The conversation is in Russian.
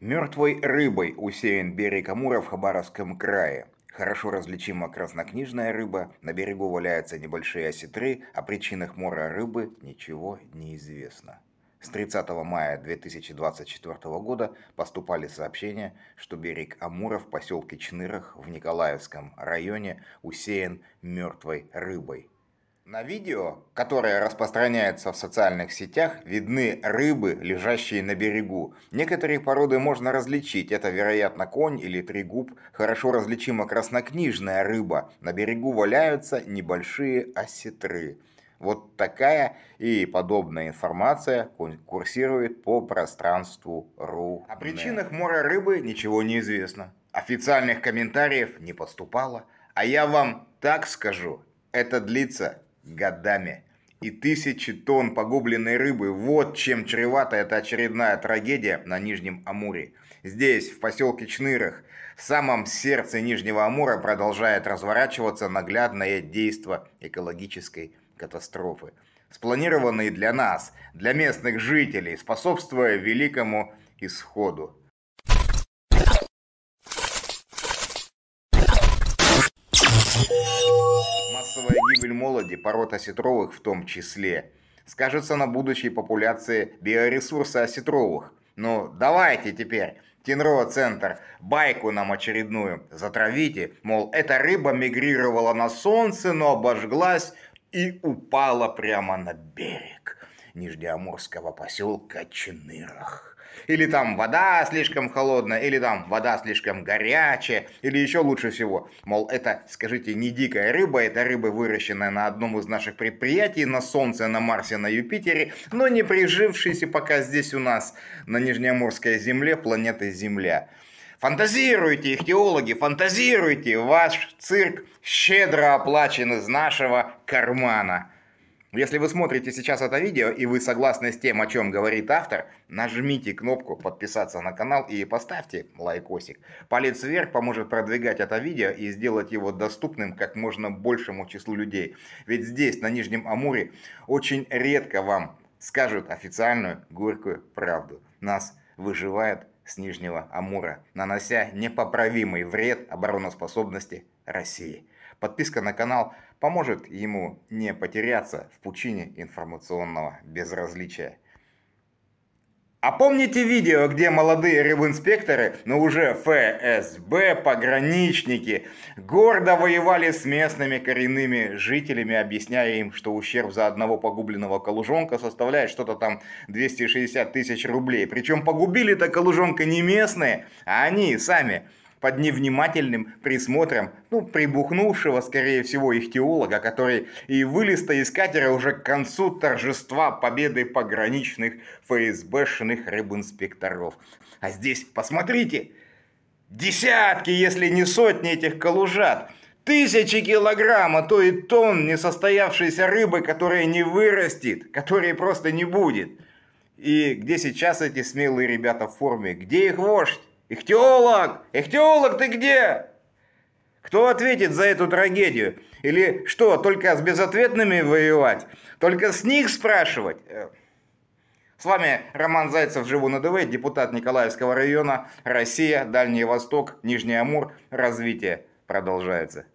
Мертвой рыбой усеян берег Амура в Хабаровском крае. Хорошо различима краснокнижная рыба, на берегу валяются небольшие осетры, о причинах мора рыбы ничего не известно. С 30 мая 2024 года поступали сообщения, что берег Амура в поселке Чнырах в Николаевском районе усеян мертвой рыбой. На видео, которое распространяется в социальных сетях, видны рыбы, лежащие на берегу. Некоторые породы можно различить. Это, вероятно, конь или тригуб. Хорошо различима краснокнижная рыба. На берегу валяются небольшие осетры. Вот такая и подобная информация курсирует по пространству РУ. О причинах мора рыбы ничего не известно. Официальных комментариев не поступало. А я вам так скажу, это длится Годами. И тысячи тонн погубленной рыбы. Вот чем чревата эта очередная трагедия на Нижнем Амуре. Здесь, в поселке Чнырах, в самом сердце Нижнего Амура продолжает разворачиваться наглядное действо экологической катастрофы. Спланированные для нас, для местных жителей, способствуя великому исходу. Массовая гибель молоди, пород осетровых в том числе, скажется на будущей популяции биоресурса осетровых. Ну, давайте теперь, Тинро-центр, байку нам очередную затравите, мол, эта рыба мигрировала на солнце, но обожглась и упала прямо на берег Нижнеамурского поселка Чинырах. Или там вода слишком холодная, или там вода слишком горячая, или еще лучше всего. Мол, это, скажите, не дикая рыба, это рыба, выращенная на одном из наших предприятий, на Солнце, на Марсе, на Юпитере, но не прижившаяся пока здесь у нас, на Нижнеамурской земле, планеты Земля. Фантазируйте, их теологи, фантазируйте, ваш цирк щедро оплачен из нашего кармана. Если вы смотрите сейчас это видео и вы согласны с тем, о чем говорит автор, нажмите кнопку подписаться на канал и поставьте лайкосик. Палец вверх поможет продвигать это видео и сделать его доступным как можно большему числу людей. Ведь здесь, на Нижнем Амуре, очень редко вам скажут официальную горькую правду. Нас выживает с Нижнего Амура, нанося непоправимый вред обороноспособности России. Подписка на канал поможет ему не потеряться в пучине информационного безразличия. А помните видео, где молодые рыбинспекторы, но уже ФСБ, пограничники, гордо воевали с местными коренными жителями, объясняя им, что ущерб за одного погубленного калужонка составляет что-то там 260 тысяч рублей. Причем погубили-то калужонка не местные, а они сами под невнимательным присмотром, ну, прибухнувшего, скорее всего, их теолога, который и вылез-то из катера уже к концу торжества победы пограничных ФСБшных рыбинспекторов. А здесь, посмотрите, десятки, если не сотни этих калужат – тысячи килограмм, а то и тонн несостоявшейся рыбы, которая не вырастет, которой просто не будет. И где сейчас эти смелые ребята в форме? Где их вождь? «Ихтиолог! Ихтиолог, ты где?» Кто ответит за эту трагедию? Или что, только с безответными воевать? Только с них спрашивать? Э, с вами Роман Зайцев, живу на ДВ, депутат Николаевского района, Россия, Дальний Восток, Нижний Амур. Развитие продолжается.